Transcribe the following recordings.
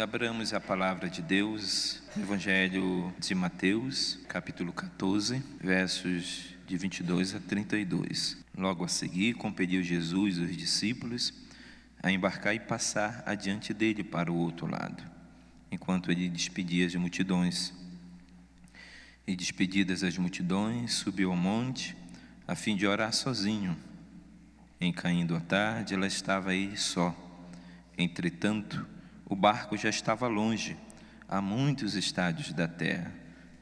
abramos a palavra de Deus, Evangelho de Mateus, capítulo 14, versos de 22 a 32. Logo a seguir, compeliu Jesus os discípulos a embarcar e passar adiante dele para o outro lado, enquanto ele despedia as multidões. E despedidas as multidões, subiu ao monte a fim de orar sozinho. Em caindo a tarde, ela estava aí só. Entretanto, o barco já estava longe, a muitos estádios da terra,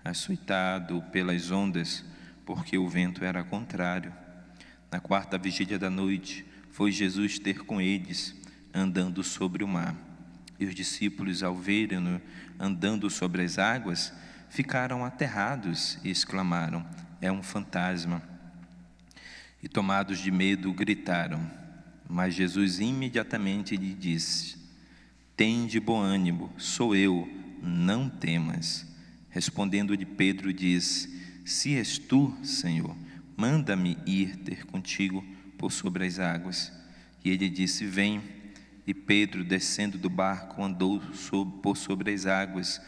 açoitado pelas ondas, porque o vento era contrário. Na quarta vigília da noite, foi Jesus ter com eles, andando sobre o mar. E os discípulos, ao verem-no andando sobre as águas, ficaram aterrados e exclamaram: É um fantasma. E tomados de medo, gritaram. Mas Jesus imediatamente lhe disse: tem de bom ânimo, sou eu, não temas. Respondendo-lhe Pedro, diz: Se és tu, Senhor, manda-me ir ter contigo por sobre as águas. E ele disse: Vem. E Pedro, descendo do barco, andou por sobre as águas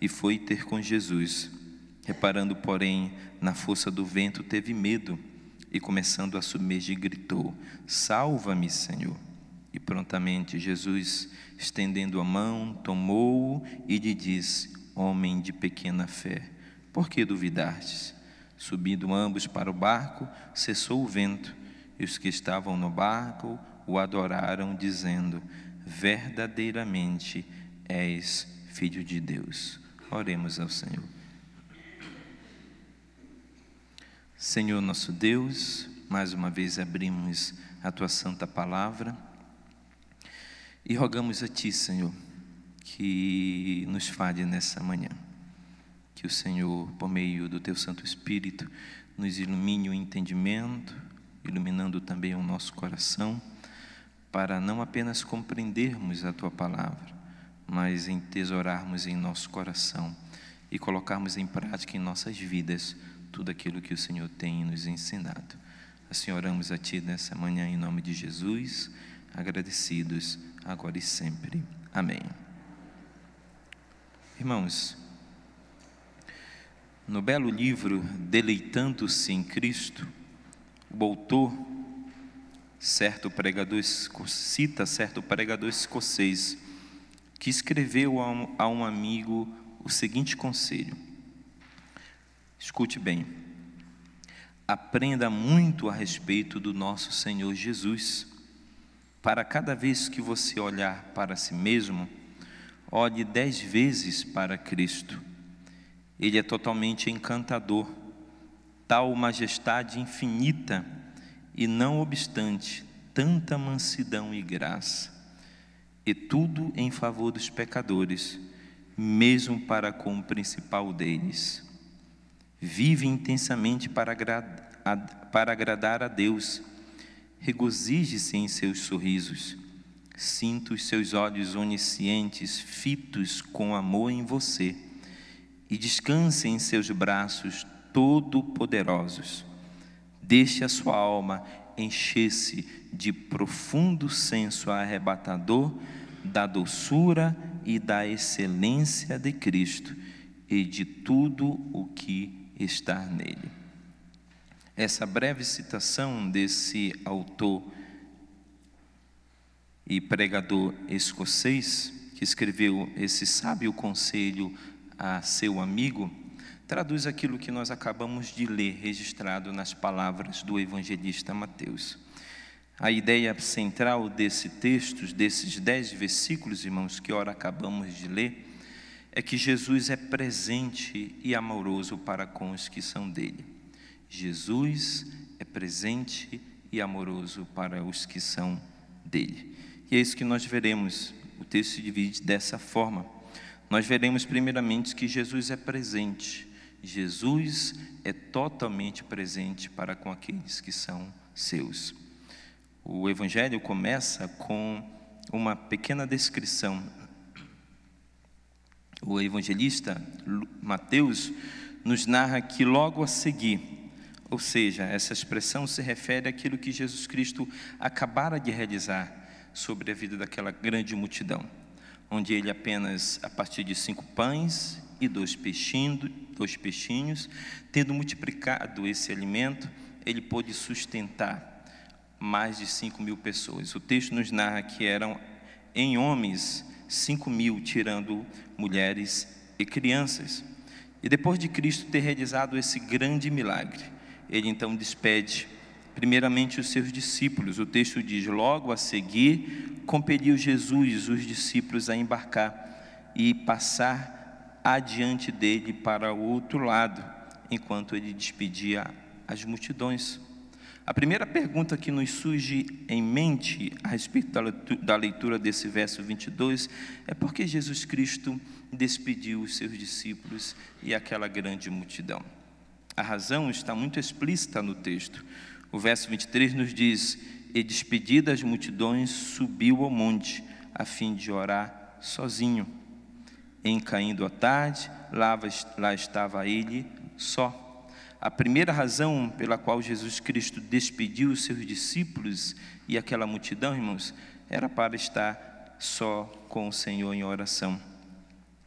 e foi ter com Jesus. Reparando, porém, na força do vento, teve medo e, começando a submergir, gritou: Salva-me, Senhor. E prontamente Jesus, estendendo a mão, tomou-o e lhe disse: Homem de pequena fé, por que duvidastes? Subindo ambos para o barco, cessou o vento, e os que estavam no barco o adoraram, dizendo: Verdadeiramente és filho de Deus. Oremos ao Senhor. Senhor nosso Deus, mais uma vez abrimos a tua santa palavra e rogamos a Ti, Senhor, que nos fale nessa manhã. Que o Senhor, por meio do Teu Santo Espírito, nos ilumine o entendimento, iluminando também o nosso coração, para não apenas compreendermos a Tua palavra, mas entesourarmos em nosso coração e colocarmos em prática em nossas vidas tudo aquilo que o Senhor tem nos ensinado. Assim oramos a Ti nessa manhã em nome de Jesus, agradecidos agora e sempre. Amém. Irmãos, no belo livro Deleitando-se em Cristo, o autor, certo pregador, cita certo pregador escocês, que escreveu a um, a um amigo o seguinte conselho: escute bem, aprenda muito a respeito do nosso Senhor Jesus para cada vez que você olhar para si mesmo, olhe dez vezes para Cristo. Ele é totalmente encantador, tal majestade infinita e, não obstante, tanta mansidão e graça, e tudo em favor dos pecadores, mesmo para com o principal deles. Vive intensamente para, agradar a Deus regozije-se em seus sorrisos. sinta os seus olhos oniscientes fitos com amor em você e descanse em seus braços todo-poderosos. Deixe a sua alma encher-se de profundo senso arrebatador da doçura e da excelência de Cristo e de tudo o que está nele essa breve citação desse autor e pregador escocês, que escreveu esse sábio conselho a seu amigo, traduz aquilo que nós acabamos de ler, registrado nas palavras do evangelista Mateus. A ideia central desse texto, desses dez versículos, irmãos, que ora acabamos de ler, é que Jesus é presente e amoroso para com os que são dele. Jesus é presente e amoroso para os que são dele. E é isso que nós veremos. O texto se divide dessa forma. Nós veremos, primeiramente, que Jesus é presente. Jesus é totalmente presente para com aqueles que são seus. O Evangelho começa com uma pequena descrição. O evangelista Mateus nos narra que logo a seguir, ou seja, essa expressão se refere àquilo que Jesus Cristo acabara de realizar sobre a vida daquela grande multidão, onde ele apenas, a partir de cinco pães e dois peixinhos, dois peixinhos tendo multiplicado esse alimento, ele pôde sustentar mais de cinco mil pessoas. O texto nos narra que eram em homens cinco mil, tirando mulheres e crianças. E depois de Cristo ter realizado esse grande milagre, ele então despede, primeiramente, os seus discípulos. O texto diz: Logo a seguir, compeliu Jesus os discípulos a embarcar e passar adiante dele para o outro lado, enquanto ele despedia as multidões. A primeira pergunta que nos surge em mente a respeito da leitura desse verso 22 é por que Jesus Cristo despediu os seus discípulos e aquela grande multidão. A razão está muito explícita no texto. O verso 23 nos diz: E despedida as multidões, subiu ao monte, a fim de orar sozinho. Em caindo a tarde, lá, lá estava ele só. A primeira razão pela qual Jesus Cristo despediu os seus discípulos e aquela multidão, irmãos, era para estar só com o Senhor em oração.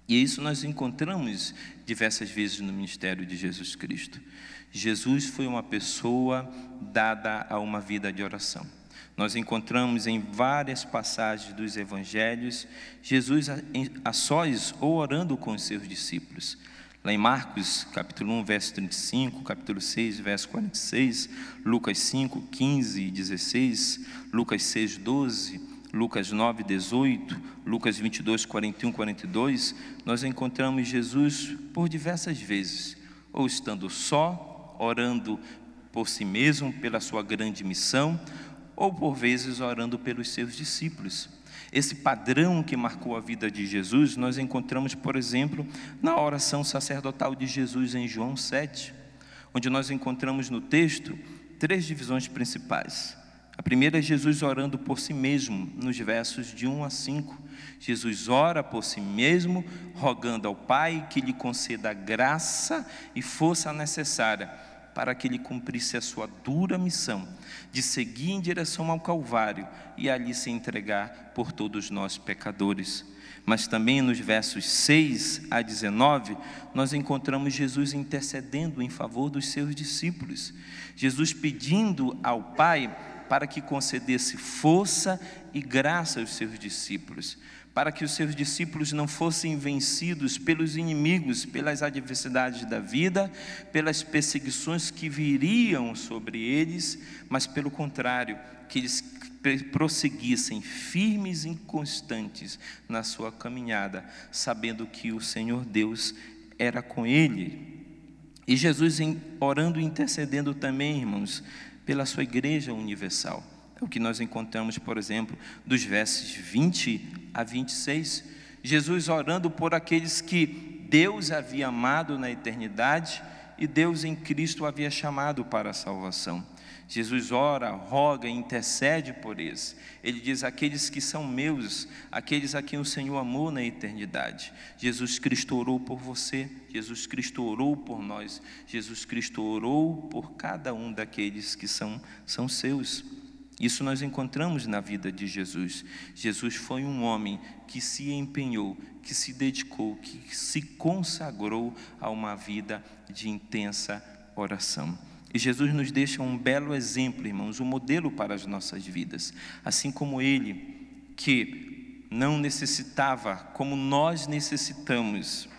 E isso nós encontramos diversas vezes no ministério de Jesus Cristo. Jesus foi uma pessoa dada a uma vida de oração. Nós encontramos em várias passagens dos evangelhos Jesus a sós ou orando com os seus discípulos. Lá em Marcos, capítulo 1, verso 35, capítulo 6, verso 46, Lucas 5, 15 e 16, Lucas 6, 12, Lucas 9, 18, Lucas 22, 41, 42, nós encontramos Jesus por diversas vezes, ou estando só, orando por si mesmo, pela sua grande missão, ou por vezes orando pelos seus discípulos. Esse padrão que marcou a vida de Jesus, nós encontramos, por exemplo, na oração sacerdotal de Jesus em João 7, onde nós encontramos no texto três divisões principais. A primeira é Jesus orando por si mesmo, nos versos de 1 a 5. Jesus ora por si mesmo, rogando ao Pai que lhe conceda a graça e força necessária para que ele cumprisse a sua dura missão de seguir em direção ao Calvário e ali se entregar por todos nós pecadores. Mas também nos versos 6 a 19, nós encontramos Jesus intercedendo em favor dos seus discípulos. Jesus pedindo ao Pai para que concedesse força e graça aos seus discípulos, para que os seus discípulos não fossem vencidos pelos inimigos, pelas adversidades da vida, pelas perseguições que viriam sobre eles, mas pelo contrário, que eles prosseguissem firmes e constantes na sua caminhada, sabendo que o Senhor Deus era com ele. E Jesus orando e intercedendo também, irmãos, pela sua igreja universal. É o que nós encontramos, por exemplo, dos versos 20 a 26. Jesus orando por aqueles que Deus havia amado na eternidade e Deus em Cristo havia chamado para a salvação. Jesus ora, roga, intercede por eles. Ele diz: Aqueles que são meus, aqueles a quem o Senhor amou na eternidade. Jesus Cristo orou por você, Jesus Cristo orou por nós, Jesus Cristo orou por cada um daqueles que são, são seus. Isso nós encontramos na vida de Jesus. Jesus foi um homem que se empenhou, que se dedicou, que se consagrou a uma vida de intensa oração. E Jesus nos deixa um belo exemplo, irmãos, um modelo para as nossas vidas. Assim como ele, que não necessitava, como nós necessitamos,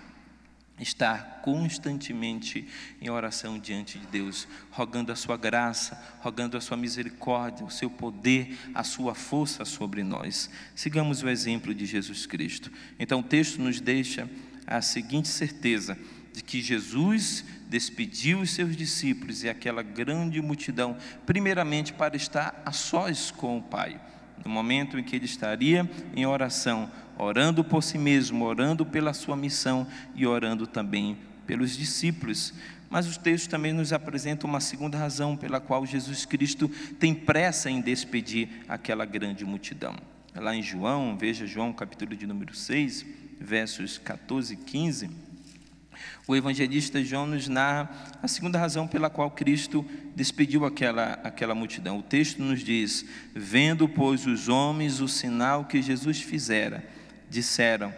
estar constantemente em oração diante de Deus, rogando a sua graça, rogando a sua misericórdia, o seu poder, a sua força sobre nós. Sigamos o exemplo de Jesus Cristo. Então o texto nos deixa a seguinte certeza: de que Jesus despediu os seus discípulos e aquela grande multidão, primeiramente para estar a sós com o Pai, no momento em que ele estaria em oração, orando por si mesmo, orando pela sua missão e orando também pelos discípulos. Mas os textos também nos apresentam uma segunda razão pela qual Jesus Cristo tem pressa em despedir aquela grande multidão. Lá em João, veja João capítulo de número 6, versos 14 e 15 o evangelista João nos narra a segunda razão pela qual Cristo despediu aquela, aquela multidão. O texto nos diz: Vendo, pois, os homens o sinal que Jesus fizera, disseram: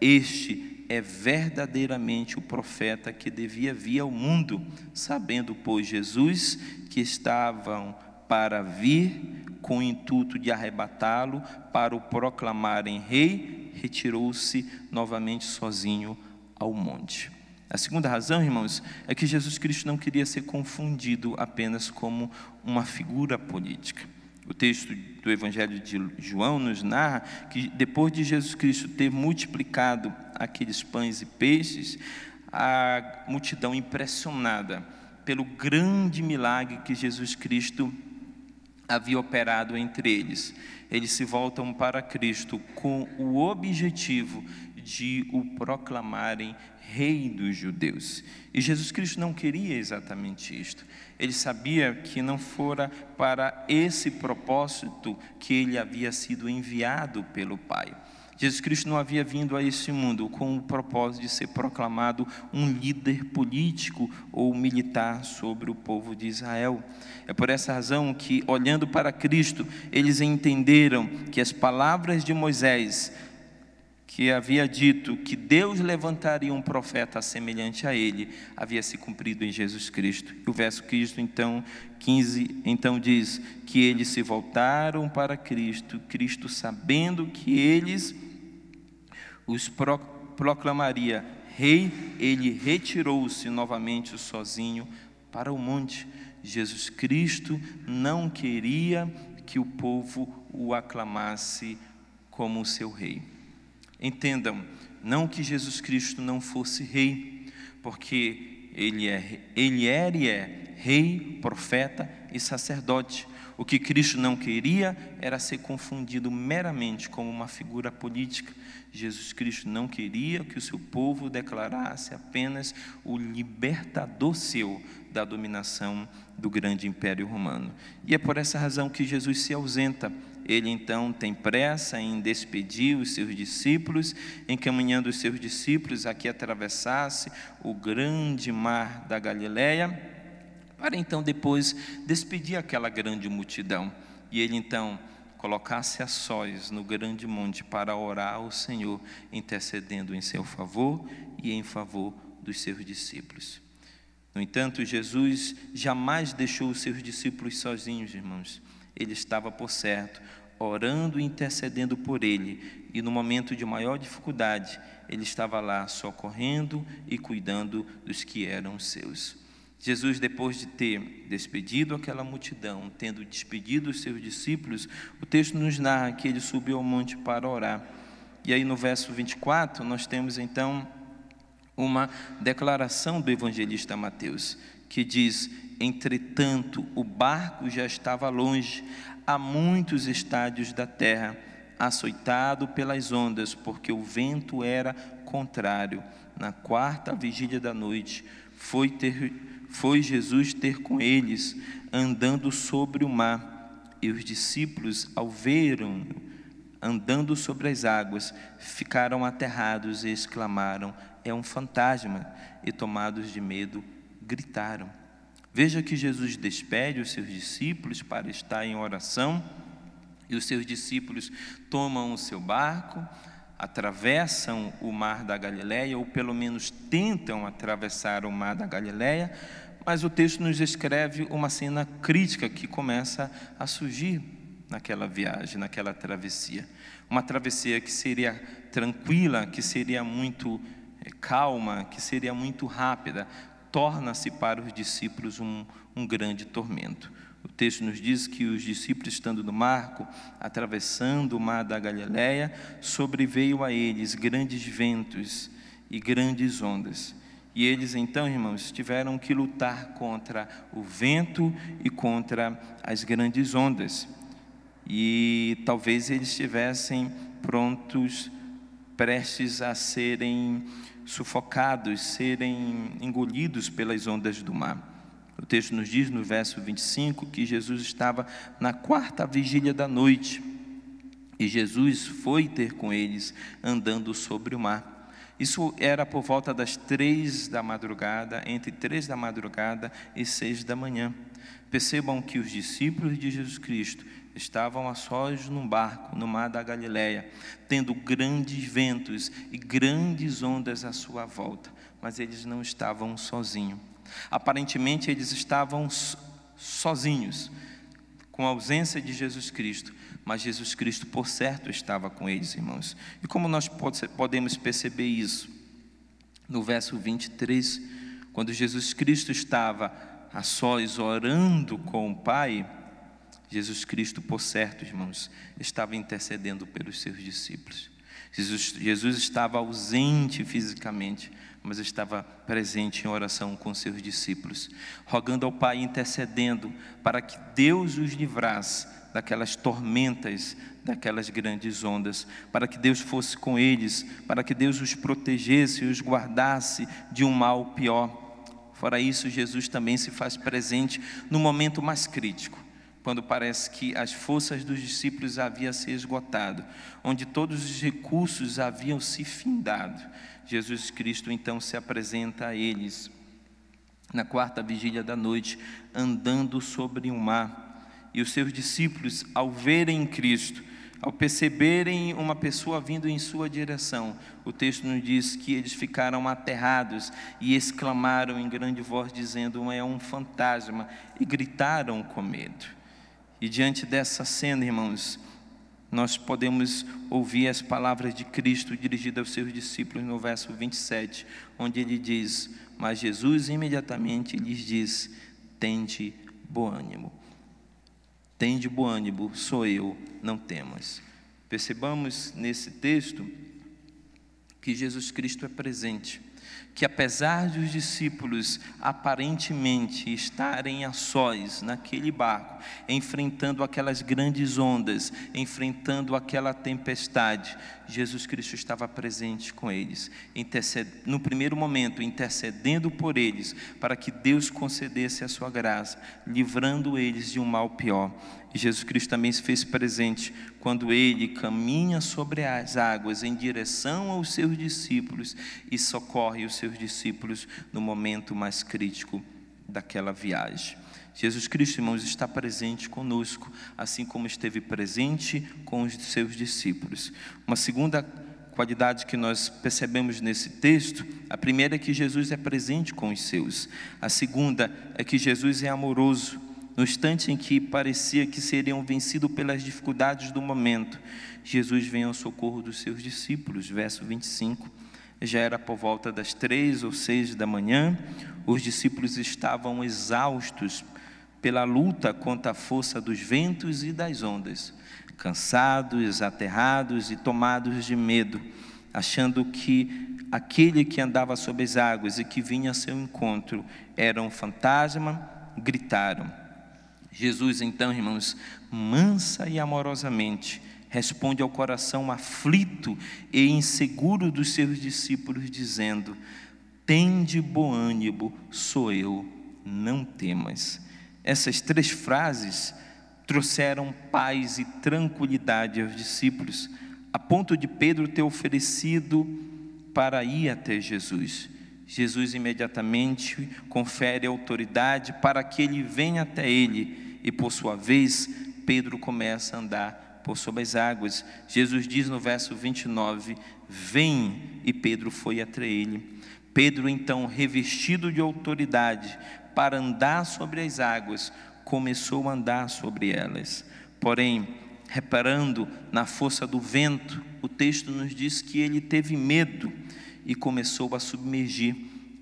Este é verdadeiramente o profeta que devia vir ao mundo. Sabendo, pois, Jesus que estavam para vir com o intuito de arrebatá-lo, para o proclamarem rei, retirou-se novamente sozinho ao monte. A segunda razão, irmãos, é que Jesus Cristo não queria ser confundido apenas como uma figura política. O texto do Evangelho de João nos narra que depois de Jesus Cristo ter multiplicado aqueles pães e peixes, a multidão impressionada pelo grande milagre que Jesus Cristo havia operado entre eles. Eles se voltam para Cristo com o objetivo de o proclamarem rei dos judeus. E Jesus Cristo não queria exatamente isto. Ele sabia que não fora para esse propósito que ele havia sido enviado pelo Pai. Jesus Cristo não havia vindo a esse mundo com o propósito de ser proclamado um líder político ou militar sobre o povo de Israel. É por essa razão que, olhando para Cristo, eles entenderam que as palavras de Moisés que havia dito que Deus levantaria um profeta semelhante a ele, havia se cumprido em Jesus Cristo. E o verso Cristo então 15 então diz que eles se voltaram para Cristo, Cristo sabendo que eles os pro, proclamaria rei, ele retirou-se novamente sozinho para o monte. Jesus Cristo não queria que o povo o aclamasse como seu rei. Entendam, não que Jesus Cristo não fosse rei, porque ele, é, ele era e é rei, profeta e sacerdote. O que Cristo não queria era ser confundido meramente como uma figura política. Jesus Cristo não queria que o seu povo declarasse apenas o libertador seu da dominação do grande império romano. E é por essa razão que Jesus se ausenta ele então tem pressa em despedir os seus discípulos, encaminhando os seus discípulos a que atravessasse o grande mar da Galileia, para então depois despedir aquela grande multidão. E ele então colocasse a sós no grande monte para orar ao Senhor, intercedendo em seu favor e em favor dos seus discípulos. No entanto, Jesus jamais deixou os seus discípulos sozinhos, irmãos ele estava por certo, orando e intercedendo por ele, e no momento de maior dificuldade, ele estava lá socorrendo e cuidando dos que eram seus. Jesus, depois de ter despedido aquela multidão, tendo despedido os seus discípulos, o texto nos narra que ele subiu ao monte para orar. E aí no verso 24, nós temos então uma declaração do evangelista Mateus, que diz: Entretanto, o barco já estava longe, a muitos estádios da terra, açoitado pelas ondas, porque o vento era contrário. Na quarta vigília da noite, foi, ter, foi Jesus ter com eles, andando sobre o mar. E os discípulos, ao verem andando sobre as águas, ficaram aterrados e exclamaram: É um fantasma! E tomados de medo, gritaram. Veja que Jesus despede os seus discípulos para estar em oração, e os seus discípulos tomam o seu barco, atravessam o mar da Galileia, ou pelo menos tentam atravessar o mar da Galileia, mas o texto nos descreve uma cena crítica que começa a surgir naquela viagem, naquela travessia. Uma travessia que seria tranquila, que seria muito eh, calma, que seria muito rápida, torna-se para os discípulos um, um grande tormento. O texto nos diz que os discípulos, estando no marco, atravessando o mar da Galileia, sobreveio a eles grandes ventos e grandes ondas. E eles então, irmãos, tiveram que lutar contra o vento e contra as grandes ondas. E talvez eles estivessem prontos, prestes a serem sufocados, serem engolidos pelas ondas do mar. O texto nos diz no verso 25 que Jesus estava na quarta vigília da noite e Jesus foi ter com eles andando sobre o mar. Isso era por volta das três da madrugada, entre três da madrugada e seis da manhã. Percebam que os discípulos de Jesus Cristo Estavam a sós num barco no mar da Galiléia, tendo grandes ventos e grandes ondas à sua volta, mas eles não estavam sozinhos. Aparentemente eles estavam sozinhos, com a ausência de Jesus Cristo, mas Jesus Cristo, por certo, estava com eles, irmãos. E como nós podemos perceber isso? No verso 23, quando Jesus Cristo estava a sós orando com o Pai, Jesus Cristo, por certo, irmãos, estava intercedendo pelos seus discípulos. Jesus, Jesus, estava ausente fisicamente, mas estava presente em oração com seus discípulos, rogando ao Pai, intercedendo para que Deus os livrasse daquelas tormentas, daquelas grandes ondas, para que Deus fosse com eles, para que Deus os protegesse e os guardasse de um mal pior. Fora isso, Jesus também se faz presente no momento mais crítico quando parece que as forças dos discípulos haviam se esgotado, onde todos os recursos haviam se findado. Jesus Cristo então se apresenta a eles na quarta vigília da noite, andando sobre o um mar. E os seus discípulos, ao verem Cristo, ao perceberem uma pessoa vindo em sua direção, o texto nos diz que eles ficaram aterrados e exclamaram em grande voz, dizendo: É um fantasma, e gritaram com medo. E diante dessa cena, irmãos, nós podemos ouvir as palavras de Cristo dirigidas aos seus discípulos no verso 27, onde ele diz: Mas Jesus imediatamente lhes diz: Tende bom ânimo. Tende bom ânimo, sou eu, não temas. Percebamos nesse texto que Jesus Cristo é presente que apesar de os discípulos aparentemente estarem a sós naquele barco, enfrentando aquelas grandes ondas, enfrentando aquela tempestade, Jesus Cristo estava presente com eles, no primeiro momento, intercedendo por eles, para que Deus concedesse a sua graça, livrando eles de um mal pior. E Jesus Cristo também se fez presente quando ele caminha sobre as águas em direção aos seus discípulos e socorre os seus discípulos no momento mais crítico daquela viagem. Jesus Cristo, irmãos, está presente conosco, assim como esteve presente com os seus discípulos. Uma segunda qualidade que nós percebemos nesse texto, a primeira é que Jesus é presente com os seus. A segunda é que Jesus é amoroso. No instante em que parecia que seriam vencidos pelas dificuldades do momento, Jesus vem ao socorro dos seus discípulos. Verso 25. Já era por volta das três ou seis da manhã, os discípulos estavam exaustos pela luta contra a força dos ventos e das ondas, cansados, aterrados e tomados de medo, achando que aquele que andava sobre as águas e que vinha a seu encontro era um fantasma, gritaram. Jesus, então, irmãos, mansa e amorosamente, responde ao coração aflito e inseguro dos seus discípulos, dizendo: Tende bom ânimo, sou eu, não temas. Essas três frases trouxeram paz e tranquilidade aos discípulos, a ponto de Pedro ter oferecido para ir até Jesus. Jesus imediatamente confere autoridade para que ele venha até ele, e por sua vez, Pedro começa a andar por sobre as águas. Jesus diz no verso 29: Vem, e Pedro foi até ele. Pedro, então, revestido de autoridade, para andar sobre as águas, começou a andar sobre elas. Porém, reparando na força do vento, o texto nos diz que ele teve medo e começou a submergir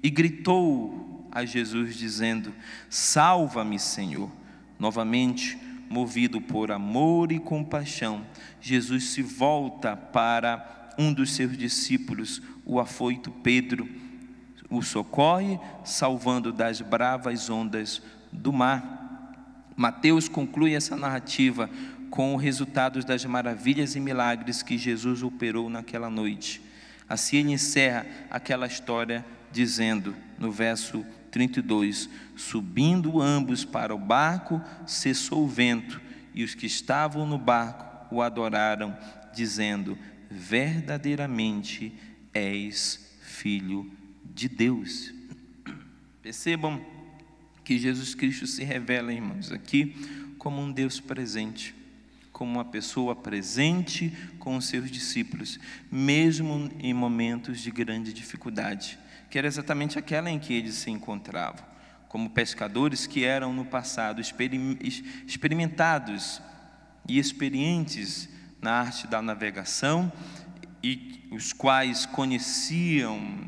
e gritou a Jesus dizendo: "Salva-me, Senhor!" Novamente, movido por amor e compaixão, Jesus se volta para um dos seus discípulos, o afoito Pedro, o socorre, salvando das bravas ondas do mar. Mateus conclui essa narrativa com os resultados das maravilhas e milagres que Jesus operou naquela noite. Assim ele encerra aquela história dizendo, no verso 32, subindo ambos para o barco, cessou o vento, e os que estavam no barco o adoraram, dizendo: Verdadeiramente és filho de de Deus. Percebam que Jesus Cristo se revela, irmãos, aqui como um Deus presente, como uma pessoa presente com os seus discípulos, mesmo em momentos de grande dificuldade, que era exatamente aquela em que eles se encontravam, como pescadores que eram no passado experimentados e experientes na arte da navegação e os quais conheciam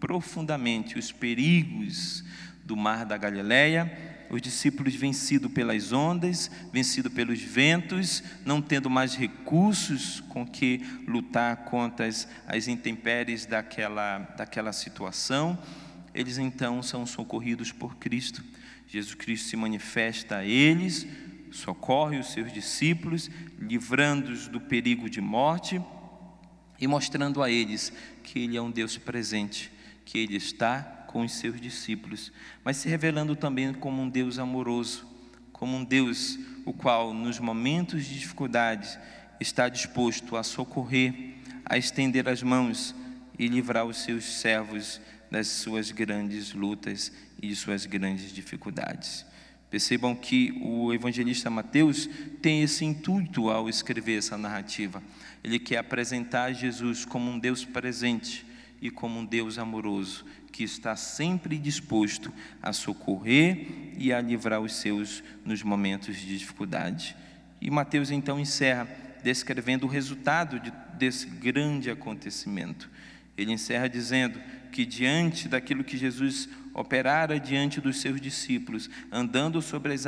profundamente os perigos do mar da Galileia, os discípulos vencidos pelas ondas, vencidos pelos ventos, não tendo mais recursos com que lutar contra as, as intempéries daquela, daquela situação, eles então são socorridos por Cristo. Jesus Cristo se manifesta a eles, socorre os seus discípulos, livrando-os do perigo de morte e mostrando a eles que Ele é um Deus presente que ele está com os seus discípulos, mas se revelando também como um Deus amoroso, como um Deus o qual, nos momentos de dificuldades, está disposto a socorrer, a estender as mãos e livrar os seus servos das suas grandes lutas e de suas grandes dificuldades. Percebam que o evangelista Mateus tem esse intuito ao escrever essa narrativa. Ele quer apresentar Jesus como um Deus presente, e como um Deus amoroso que está sempre disposto a socorrer e a livrar os seus nos momentos de dificuldade. E Mateus então encerra descrevendo o resultado de, desse grande acontecimento. Ele encerra dizendo que diante daquilo que Jesus operara diante dos seus discípulos, andando sobre as,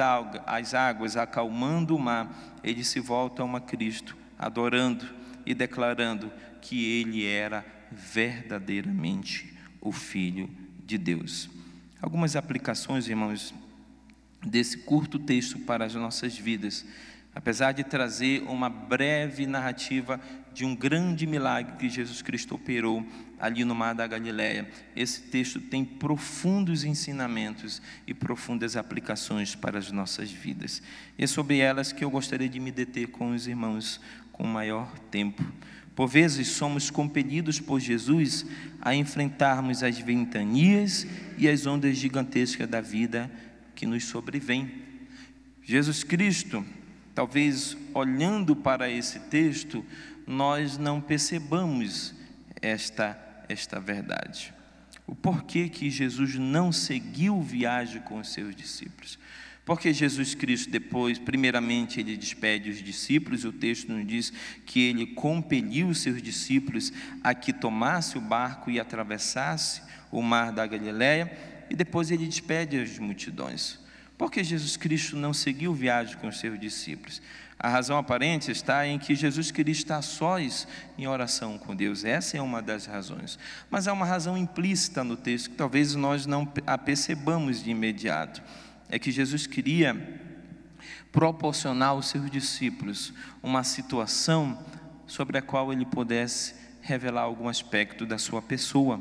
as águas, acalmando o mar, eles se voltam a Cristo, adorando e declarando que ele era verdadeiramente o Filho de Deus. Algumas aplicações, irmãos, desse curto texto para as nossas vidas. Apesar de trazer uma breve narrativa de um grande milagre que Jesus Cristo operou ali no Mar da Galileia, esse texto tem profundos ensinamentos e profundas aplicações para as nossas vidas. E é sobre elas que eu gostaria de me deter com os irmãos com maior tempo. Por vezes somos compelidos por Jesus a enfrentarmos as ventanias e as ondas gigantescas da vida que nos sobrevêm. Jesus Cristo, talvez olhando para esse texto, nós não percebamos esta, esta verdade. O porquê que Jesus não seguiu viagem com os seus discípulos. Porque Jesus Cristo, depois, primeiramente, ele despede os discípulos, e o texto nos diz que ele compeliu os seus discípulos a que tomasse o barco e atravessasse o mar da Galileia, e depois ele despede as multidões. Porque Jesus Cristo não seguiu viagem com os seus discípulos? A razão aparente está em que Jesus queria estar sós em oração com Deus. Essa é uma das razões. Mas há uma razão implícita no texto que talvez nós não a percebamos de imediato é que Jesus queria proporcionar aos seus discípulos uma situação sobre a qual ele pudesse revelar algum aspecto da sua pessoa.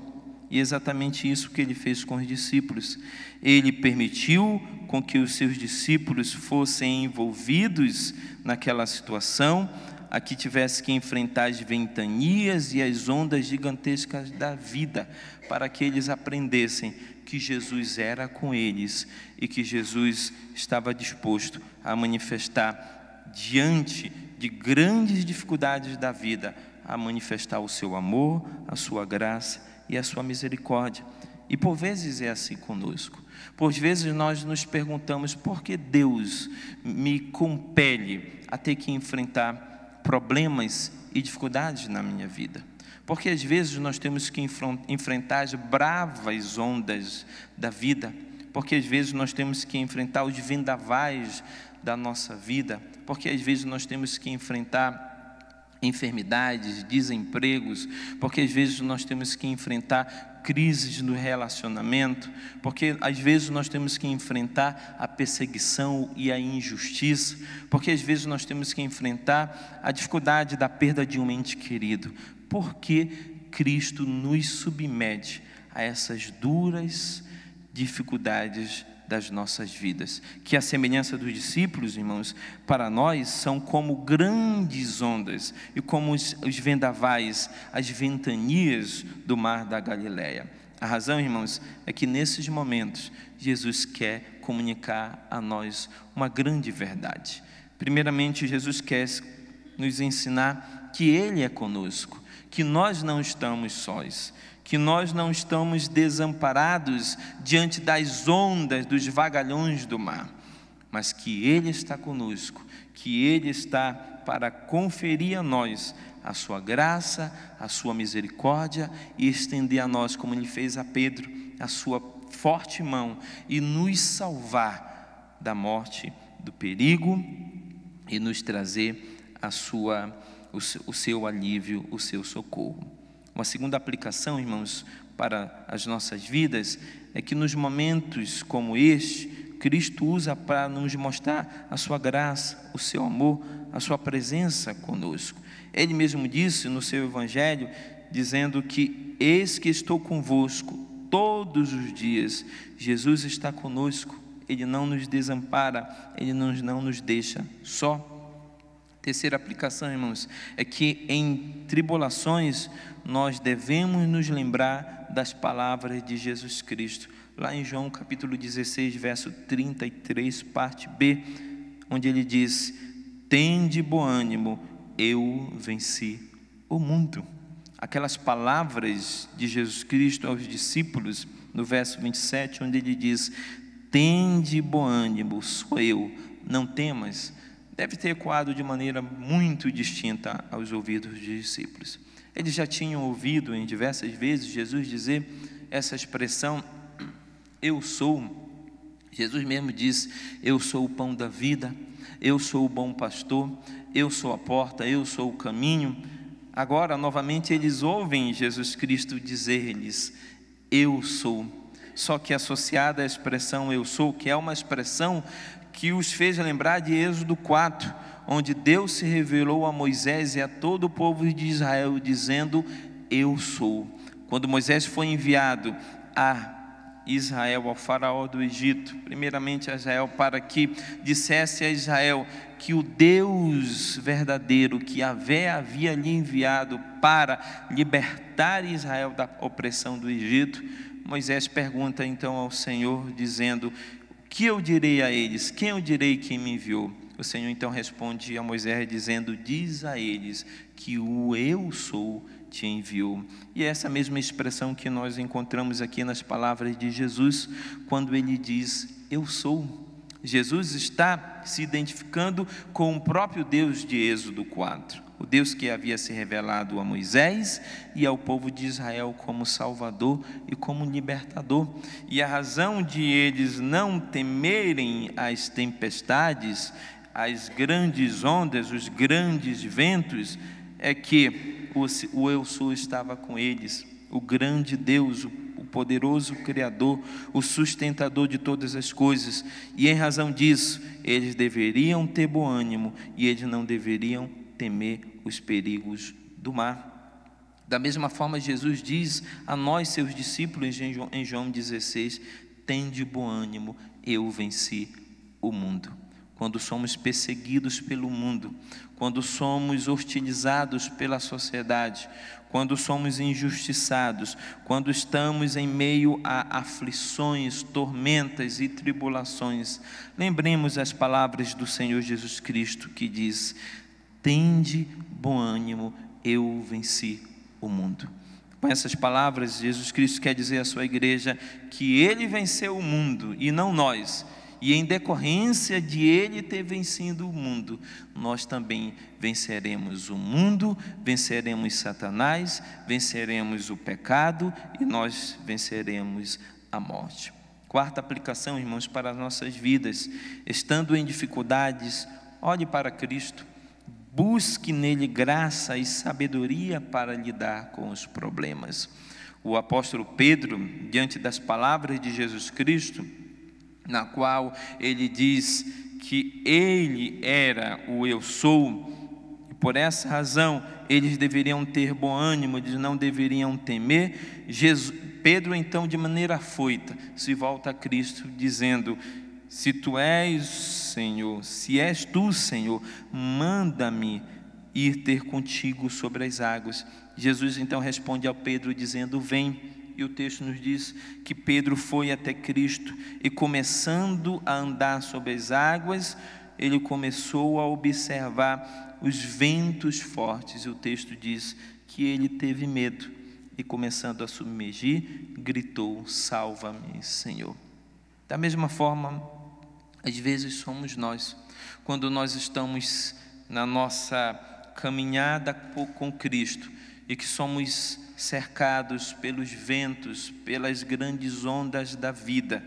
E é exatamente isso que ele fez com os discípulos. Ele permitiu com que os seus discípulos fossem envolvidos naquela situação, a que tivesse que enfrentar as ventanias e as ondas gigantescas da vida, para que eles aprendessem que Jesus era com eles e que Jesus estava disposto a manifestar diante de grandes dificuldades da vida, a manifestar o seu amor, a sua graça e a sua misericórdia. E por vezes é assim conosco. Por vezes nós nos perguntamos por que Deus me compele a ter que enfrentar problemas e dificuldades na minha vida. Porque às vezes nós temos que enfrentar as bravas ondas da vida, porque às vezes nós temos que enfrentar os vendavais da nossa vida, porque às vezes nós temos que enfrentar enfermidades, desempregos, porque às vezes nós temos que enfrentar crises no relacionamento, porque às vezes nós temos que enfrentar a perseguição e a injustiça, porque às vezes nós temos que enfrentar a dificuldade da perda de um ente querido, porque Cristo nos submete a essas duras dificuldades das nossas vidas. Que a semelhança dos discípulos, irmãos, para nós são como grandes ondas e como os, os vendavais, as ventanias do mar da Galileia. A razão, irmãos, é que nesses momentos Jesus quer comunicar a nós uma grande verdade. Primeiramente, Jesus quer nos ensinar que Ele é conosco, que nós não estamos sós, que nós não estamos desamparados diante das ondas, dos vagalhões do mar, mas que Ele está conosco, que Ele está para conferir a nós a sua graça, a sua misericórdia e estender a nós, como Ele fez a Pedro, a sua forte mão e nos salvar da morte, do perigo e nos trazer a sua o seu, alívio, o seu socorro. Uma segunda aplicação, irmãos, para as nossas vidas é que nos momentos como este, Cristo usa para nos mostrar a sua graça, o seu amor, a sua presença conosco. Ele mesmo disse no seu evangelho dizendo que eis que estou convosco todos os dias. Jesus está conosco, ele não nos desampara, ele não nos deixa só. Terceira aplicação, irmãos, é que em tribulações nós devemos nos lembrar das palavras de Jesus Cristo. Lá em João capítulo 16, verso 33, parte B, onde ele diz: Tende bom ânimo, eu venci o mundo. Aquelas palavras de Jesus Cristo aos discípulos, no verso 27, onde ele diz: Tende bom ânimo, sou eu, não temas deve ter ecoado de maneira muito distinta aos ouvidos dos discípulos. Eles já tinham ouvido em diversas vezes Jesus dizer essa expressão, eu sou. Jesus mesmo disse: Eu sou o pão da vida, eu sou o bom pastor, eu sou a porta, eu sou o caminho. Agora, novamente, eles ouvem Jesus Cristo dizer-lhes: Eu sou. Só que associada à expressão eu sou, que é uma expressão que os fez lembrar de Êxodo 4, onde Deus se revelou a Moisés e a todo o povo de Israel, dizendo: Eu sou. Quando Moisés foi enviado a Israel, ao Faraó do Egito, primeiramente a Israel, para que dissesse a Israel que o Deus verdadeiro que Vé havia lhe enviado para libertar Israel da opressão do Egito, Moisés pergunta então ao Senhor, dizendo: que eu direi a eles? Quem eu direi que me enviou? O Senhor então responde a Moisés dizendo: Diz a eles que o eu sou te enviou. E é essa mesma expressão que nós encontramos aqui nas palavras de Jesus, quando ele diz: Eu sou. Jesus está se identificando com o próprio Deus de Êxodo 4 o Deus que havia se revelado a Moisés e ao povo de Israel como Salvador e como libertador. E a razão de eles não temerem as tempestades, as grandes ondas, os grandes ventos, é que o Eu Sou estava com eles, o grande Deus, o poderoso Criador, o sustentador de todas as coisas. E em razão disso, eles deveriam ter bom ânimo e eles não deveriam temer os perigos do mar. Da mesma forma, Jesus diz a nós, seus discípulos, em João 16: de bom ânimo, eu venci o mundo. Quando somos perseguidos pelo mundo, quando somos hostilizados pela sociedade, quando somos injustiçados, quando estamos em meio a aflições, tormentas e tribulações, lembremos as palavras do Senhor Jesus Cristo que diz: tende bom ânimo, eu venci o mundo. Com essas palavras, Jesus Cristo quer dizer à sua igreja que ele venceu o mundo e não nós. E em decorrência de ele ter vencido o mundo, nós também venceremos o mundo, venceremos Satanás, venceremos o pecado e nós venceremos a morte. Quarta aplicação, irmãos, para as nossas vidas. Estando em dificuldades, olhe para Cristo. Busque nele graça e sabedoria para lidar com os problemas. O apóstolo Pedro, diante das palavras de Jesus Cristo, na qual ele diz que ele era o eu sou, e por essa razão eles deveriam ter bom ânimo, eles não deveriam temer. Jesus, Pedro, então, de maneira afoita, se volta a Cristo, dizendo: se tu és, Senhor, se és tu, Senhor, manda-me ir ter contigo sobre as águas. Jesus então responde ao Pedro dizendo: Vem. E o texto nos diz que Pedro foi até Cristo e, começando a andar sobre as águas, ele começou a observar os ventos fortes. E o texto diz que ele teve medo e, começando a submergir, gritou: Salva-me, Senhor. Da mesma forma, às vezes somos nós. Quando nós estamos na nossa caminhada com Cristo e que somos cercados pelos ventos, pelas grandes ondas da vida,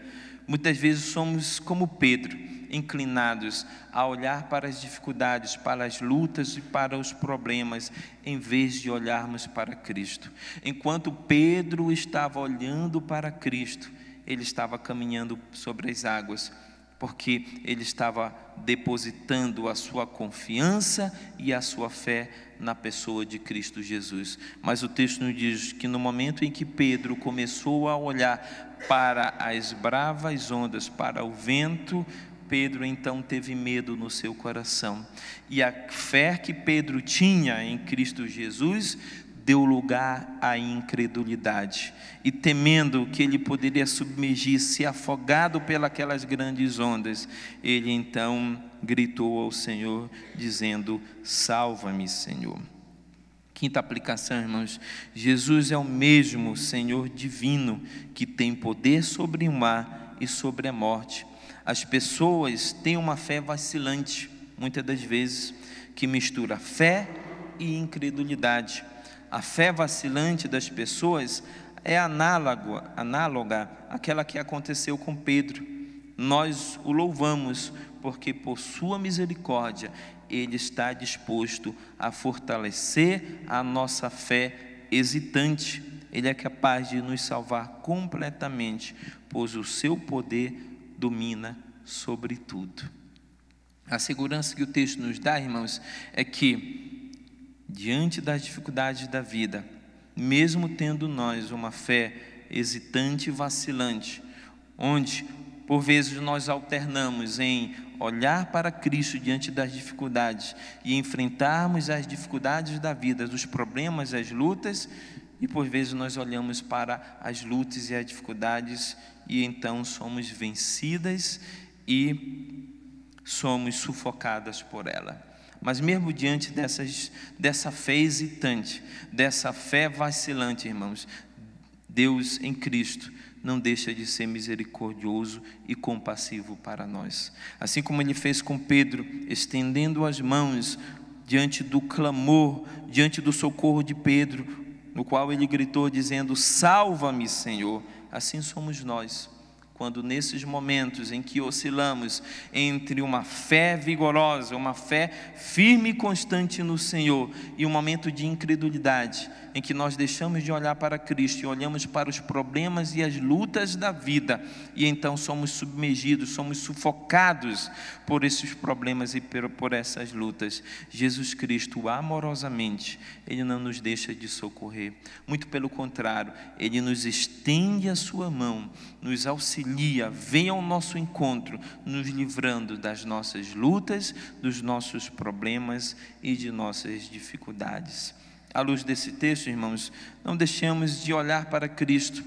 muitas vezes somos como Pedro, inclinados a olhar para as dificuldades, para as lutas e para os problemas, em vez de olharmos para Cristo. Enquanto Pedro estava olhando para Cristo, ele estava caminhando sobre as águas porque ele estava depositando a sua confiança e a sua fé na pessoa de Cristo Jesus. Mas o texto nos diz que no momento em que Pedro começou a olhar para as bravas ondas, para o vento, Pedro então teve medo no seu coração. E a fé que Pedro tinha em Cristo Jesus deu lugar à incredulidade e temendo que ele poderia submergir-se afogado pelas grandes ondas, ele então gritou ao Senhor dizendo: "Salva-me, Senhor". Quinta aplicação, irmãos. Jesus é o mesmo Senhor divino que tem poder sobre o mar e sobre a morte. As pessoas têm uma fé vacilante, muitas das vezes, que mistura fé e incredulidade. A fé vacilante das pessoas é análoga, análoga àquela que aconteceu com Pedro. Nós o louvamos porque, por sua misericórdia, ele está disposto a fortalecer a nossa fé hesitante. Ele é capaz de nos salvar completamente, pois o seu poder domina sobre tudo. A segurança que o texto nos dá, irmãos, é que diante das dificuldades da vida, mesmo tendo nós uma fé hesitante e vacilante, onde por vezes nós alternamos em olhar para Cristo diante das dificuldades e enfrentarmos as dificuldades da vida, os problemas, as lutas, e por vezes nós olhamos para as lutas e as dificuldades e então somos vencidas e somos sufocadas por ela. Mas mesmo diante dessas, dessa fé hesitante, dessa fé vacilante, irmãos, Deus em Cristo não deixa de ser misericordioso e compassivo para nós. Assim como ele fez com Pedro, estendendo as mãos diante do clamor, diante do socorro de Pedro, no qual ele gritou dizendo: "Salva-me, Senhor". Assim somos nós quando nesses momentos em que oscilamos entre uma fé vigorosa, uma fé firme e constante no Senhor, e um momento de incredulidade, em que nós deixamos de olhar para Cristo e olhamos para os problemas e as lutas da vida, e então somos submergidos, somos sufocados por esses problemas e por essas lutas. Jesus Cristo, amorosamente, Ele não nos deixa de socorrer, muito pelo contrário, Ele nos estende a Sua mão, nos auxilia auxilia, vem ao nosso encontro, nos livrando das nossas lutas, dos nossos problemas e de nossas dificuldades. À luz desse texto, irmãos, não deixemos de olhar para Cristo,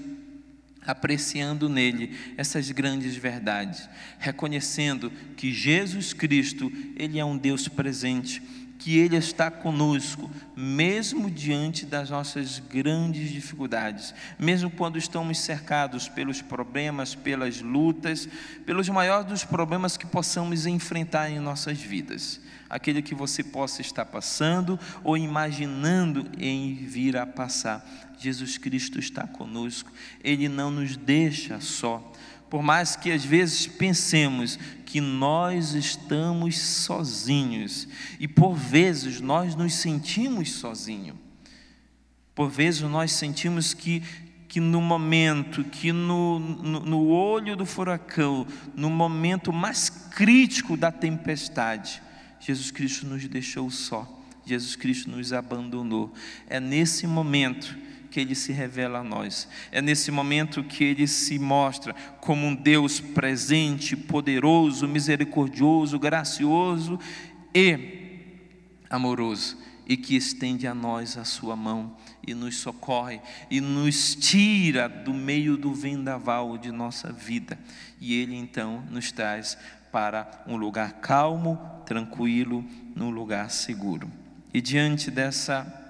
apreciando nele essas grandes verdades, reconhecendo que Jesus Cristo, ele é um Deus presente que Ele está conosco, mesmo diante das nossas grandes dificuldades, mesmo quando estamos cercados pelos problemas, pelas lutas, pelos maiores dos problemas que possamos enfrentar em nossas vidas, aquele que você possa estar passando ou imaginando em vir a passar. Jesus Cristo está conosco, Ele não nos deixa só. Por mais que às vezes pensemos que nós estamos sozinhos, e por vezes nós nos sentimos sozinhos, por vezes nós sentimos que, que no momento, que no, no, no olho do furacão, no momento mais crítico da tempestade, Jesus Cristo nos deixou só, Jesus Cristo nos abandonou. É nesse momento que ele se revela a nós. É nesse momento que ele se mostra como um Deus presente, poderoso, misericordioso, gracioso e amoroso, e que estende a nós a sua mão e nos socorre e nos tira do meio do vendaval de nossa vida. E ele então nos traz para um lugar calmo, tranquilo, num lugar seguro. E diante dessa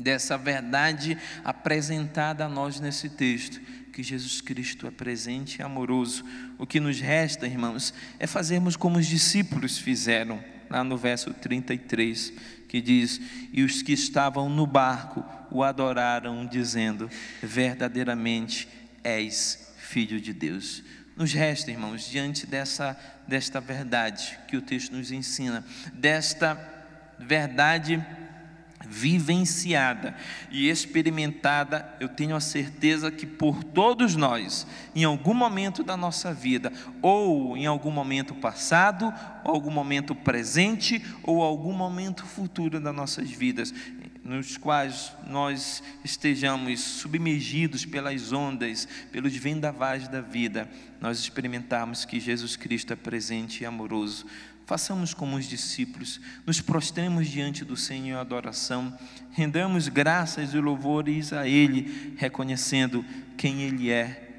dessa verdade apresentada a nós nesse texto, que Jesus Cristo é presente e amoroso. O que nos resta, irmãos, é fazermos como os discípulos fizeram, lá no verso 33, que diz: E os que estavam no barco o adoraram, dizendo: Verdadeiramente és filho de Deus. Nos resta, irmãos, diante dessa, desta verdade que o texto nos ensina, desta verdade vivenciada e experimentada, eu tenho a certeza que por todos nós, em algum momento da nossa vida, ou em algum momento passado, algum momento presente, ou algum momento futuro das nossas vidas, nos quais nós estejamos submergidos pelas ondas, pelos vendavais da vida, nós experimentarmos que Jesus Cristo é presente e amoroso Façamos como os discípulos, nos prostremos diante do Senhor em adoração, rendamos graças e louvores a Ele, reconhecendo quem Ele é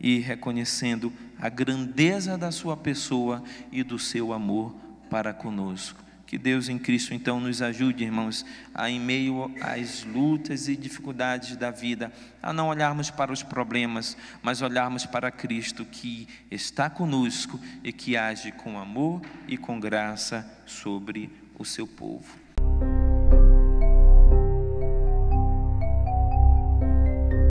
e reconhecendo a grandeza da Sua pessoa e do seu amor para conosco. Que Deus em Cristo então nos ajude, irmãos, a em meio às lutas e dificuldades da vida, a não olharmos para os problemas, mas olharmos para Cristo que está conosco e que age com amor e com graça sobre o seu povo.